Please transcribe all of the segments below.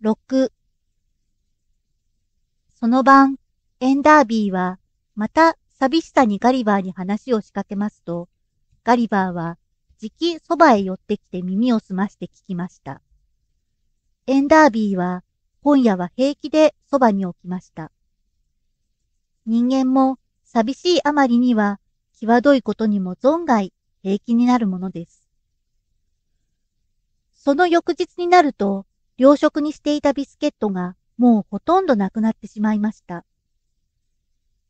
6その晩、エンダービーは、また寂しさにガリバーに話を仕掛けますと、ガリバーは、じきそばへ寄ってきて耳をすまして聞きました。エンダービーは、今夜は平気でそばに置きました。人間も寂しいあまりには、際どいことにも存外平気になるものです。その翌日になると、糧食にしていたビスケットがもうほとんどなくなってしまいました。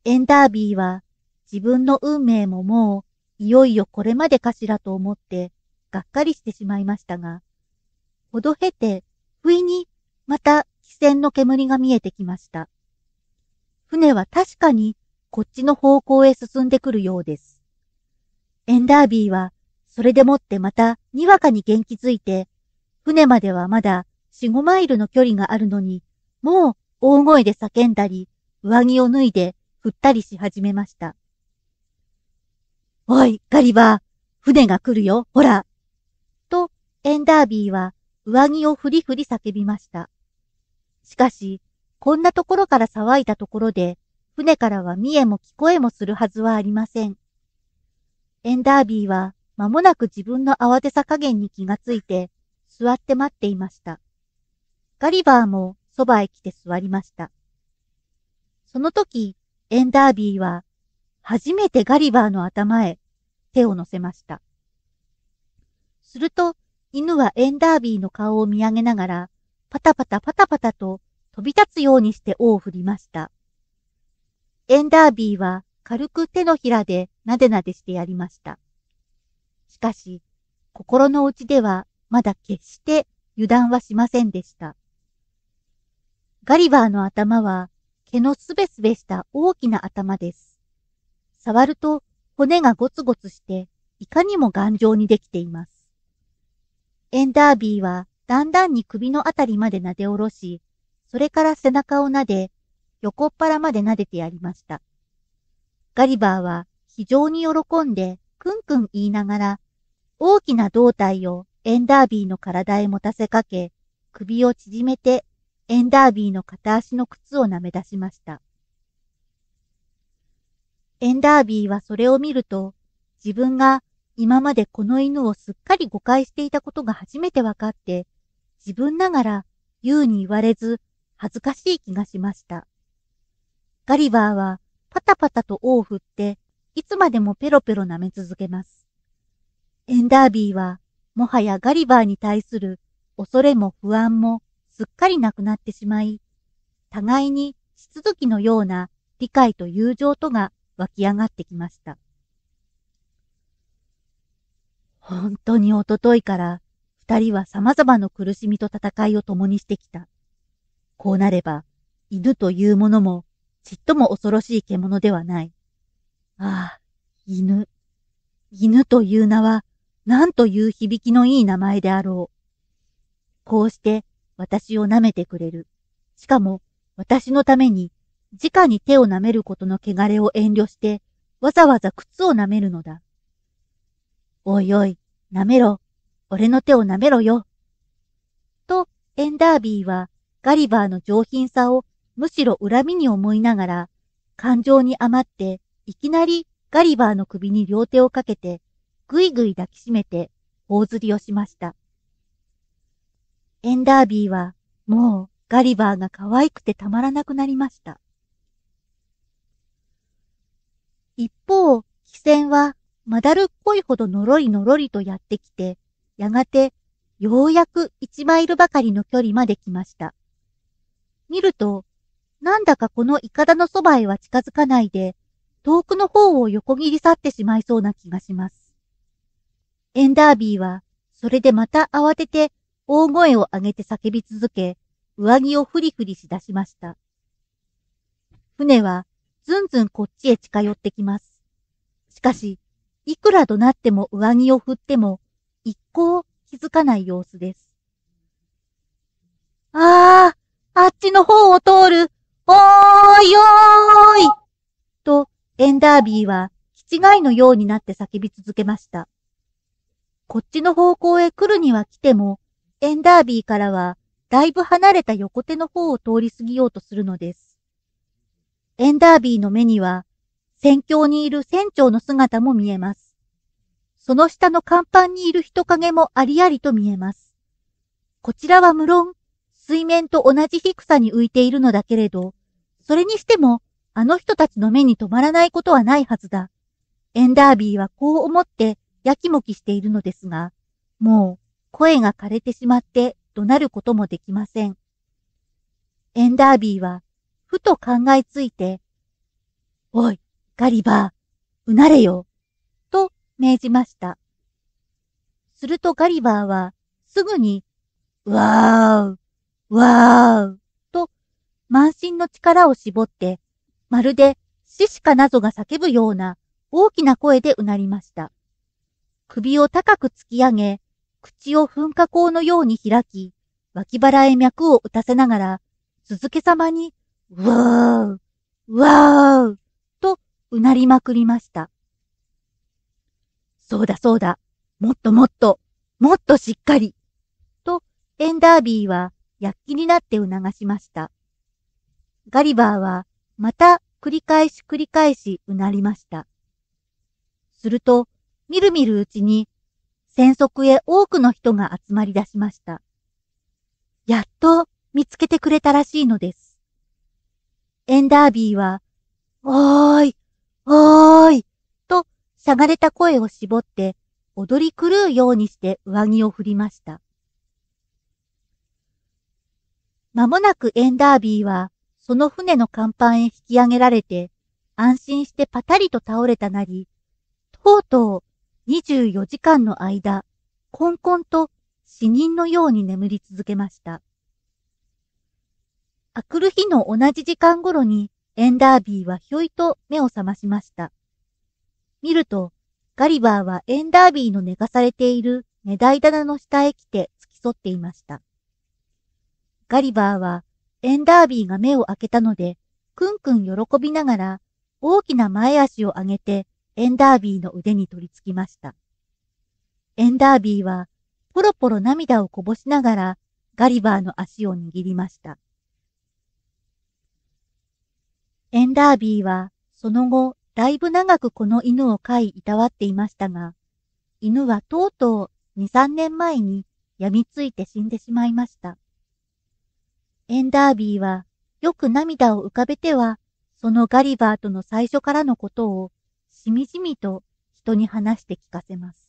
エンダービーは自分の運命ももういよいよこれまでかしらと思ってがっかりしてしまいましたが、ほど経て不意にまた汽船の煙が見えてきました。船は確かにこっちの方向へ進んでくるようです。エンダービーはそれでもってまたにわかに元気づいて、船まではまだ4、5マイルの距離があるのに、もう大声で叫んだり、上着を脱いで振ったりし始めました。おい、ガリバー、船が来るよ、ほら。と、エンダービーは上着をふりふり叫びました。しかし、こんなところから騒いだところで、船からは見えも聞こえもするはずはありません。エンダービーは間もなく自分の慌てさ加減に気がついて、座って待っていました。ガリバーもそばへ来て座りました。その時、エンダービーは、初めてガリバーの頭へ手を乗せました。すると、犬はエンダービーの顔を見上げながら、パタパタパタパタと飛び立つようにして尾を振りました。エンダービーは軽く手のひらでなでなでしてやりました。しかし、心の内ではまだ決して油断はしませんでした。ガリバーの頭は毛のすべすべした大きな頭です。触ると骨がゴツゴツしていかにも頑丈にできています。エンダービーはだんだんに首のあたりまで撫で下ろし、それから背中を撫で、横っ腹まで撫でてやりました。ガリバーは非常に喜んで、クンクン言いながら、大きな胴体をエンダービーの体へ持たせかけ、首を縮めてエンダービーの片足の靴を舐め出しました。エンダービーはそれを見ると、自分が今までこの犬をすっかり誤解していたことが初めて分かって、自分ながら言うに言われず恥ずかしい気がしました。ガリバーはパタパタと尾を振って、いつまでもペロペロ舐め続けます。エンダービーはもはやガリバーに対する恐れも不安もすっかりなくなってしまい、互いに湿続きのような理解と友情とが湧き上がってきました。本当におとといから二人は様々な苦しみと戦いを共にしてきた。こうなれば犬というものもちっとも恐ろしい獣ではない。ああ、犬。犬という名は何という響きのいい名前であろう。こうして私を舐めてくれる。しかも、私のために、直に手を舐めることの汚れを遠慮して、わざわざ靴を舐めるのだ。おいおい、舐めろ。俺の手を舐めろよ。と、エンダービーは、ガリバーの上品さをむしろ恨みに思いながら、感情に余って、いきなりガリバーの首に両手をかけて、ぐいぐい抱きしめて、頬ずりをしました。エンダービーはもうガリバーが可愛くてたまらなくなりました。一方、汽船はまだるっこいほどのろりのろりとやってきて、やがてようやく一マイルばかりの距離まで来ました。見ると、なんだかこのイカダのそばへは近づかないで、遠くの方を横切り去ってしまいそうな気がします。エンダービーは、それでまた慌てて大声を上げて叫び続け、上着をふりふりし出しました。船はずんずんこっちへ近寄ってきます。しかし、いくら怒鳴っても上着を振っても、一向気づかない様子です。ああ、あっちの方を通るおーいおーいと、エンダービーは、気違いのようになって叫び続けました。こっちの方向へ来るには来ても、エンダービーからは、だいぶ離れた横手の方を通り過ぎようとするのです。エンダービーの目には、戦況にいる船長の姿も見えます。その下の甲板にいる人影もありありと見えます。こちらは無論、水面と同じ低さに浮いているのだけれど、それにしても、あの人たちの目に止まらないことはないはずだ。エンダービーはこう思って、やきもきしているのですが、もう、声が枯れてしまって怒鳴ることもできません。エンダービーは、ふと考えついて、おい、ガリバー、うなれよ、と命じました。するとガリバーは、すぐに、わーう、わーう、と、満身の力を絞って、まるで死しか謎が叫ぶような大きな声でうなりました。首を高く突き上げ、口を噴火口のように開き、脇腹へ脈を打たせながら、鈴木様に、うわー、うわー、とうなりまくりました。そうだそうだ、もっともっと、もっとしっかり、とエンダービーは躍起になって促しました。ガリバーはまた繰り返し繰り返しうなりました。すると、みるみるうちに天足へ多くの人が集まり出しました。やっと見つけてくれたらしいのです。エンダービーは、おーい、おーい、としゃがれた声を絞って踊り狂うようにして上着を振りました。まもなくエンダービーは、その船の甲板へ引き上げられて、安心してパタリと倒れたなり、とうとう24時間の間、こんこんと死人のように眠り続けました。あくる日の同じ時間頃にエンダービーはひょいと目を覚ましました。見ると、ガリバーはエンダービーの寝かされているメダイ棚の下へ来て付き添っていました。ガリバーはエンダービーが目を開けたので、くんくん喜びながら大きな前足を上げてエンダービーの腕に取り付きました。エンダービーは、ポロポロ涙をこぼしながら、ガリバーの足を握りました。エンダービーは、その後、だいぶ長くこの犬を飼いいたわっていましたが、犬はとうとう2、3年前に病みついて死んでしまいました。エンダービーは、よく涙を浮かべては、そのガリバーとの最初からのことをしみじみと人に話して聞かせます。